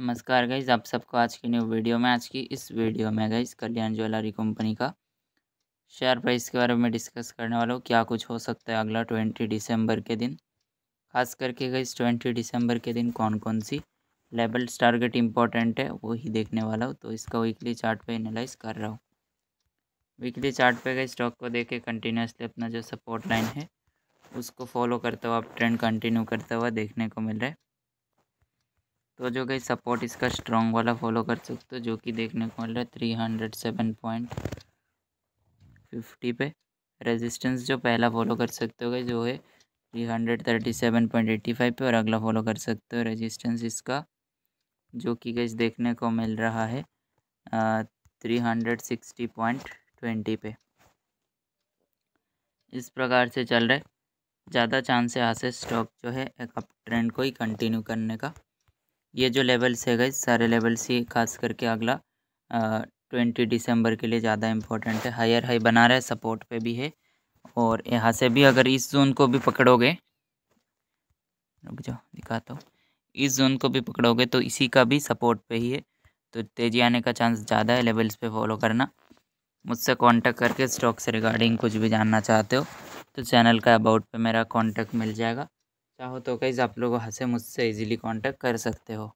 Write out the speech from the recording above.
नमस्कार गाइज आप सबको आज की न्यू वीडियो में आज की इस वीडियो में गाइज कल्याण ज्वेलरी कंपनी का शेयर प्राइस के बारे में डिस्कस करने वाला हूँ क्या कुछ हो सकता है अगला ट्वेंटी दिसंबर के दिन खास करके गाइज ट्वेंटी दिसंबर के दिन कौन कौन सी लेवल्स टारगेट इंपॉर्टेंट है वो ही देखने वाला हूँ तो इसका वीकली चार्ट पे एनालाइज कर रहा हूँ वीकली चार्ट पे गई स्टॉक को देख के कंटिन्यूसली अपना जो सपोर्ट लाइन है उसको फॉलो करता हुआ आप ट्रेंड कंटिन्यू करता हुआ देखने को मिल रहा है तो जो गई सपोर्ट इसका स्ट्रॉन्ग वाला फॉलो कर सकते हो जो कि देखने को मिल रहा है three hundred seven point fifty पे रेजिस्टेंस जो पहला फॉलो कर सकते हो गई जो है three hundred thirty seven point eighty five पे और अगला फॉलो कर सकते हो रेजिस्टेंस इसका जो कि गई देखने को मिल रहा है three hundred sixty point twenty पे इस प्रकार से चल रहे ज़्यादा चांस है यहाँ से स्टॉक जो है एक अप ट्रेंड को ही कंटिन्यू करने का ये जो लेवल्स है गई सारे लेवल्स ही खास करके अगला ट्वेंटी दिसंबर के लिए ज़्यादा इम्पोर्टेंट है हायर हाई बना रहा है सपोर्ट पे भी है और यहाँ से भी अगर इस जोन को भी पकड़ोगे रुक जाओ दिखाता हूँ इस जोन को भी पकड़ोगे तो इसी का भी सपोर्ट पे ही है तो तेज़ी आने का चांस ज़्यादा है लेवल्स पे फॉलो करना मुझसे कांटेक्ट करके स्टॉक से रिगार्डिंग कुछ भी जानना चाहते हो तो चैनल का अबाउट पे मेरा कांटेक्ट मिल जाएगा चाहो तो कैसे आप लोग हंसे मुझसे इजीली कांटेक्ट कर सकते हो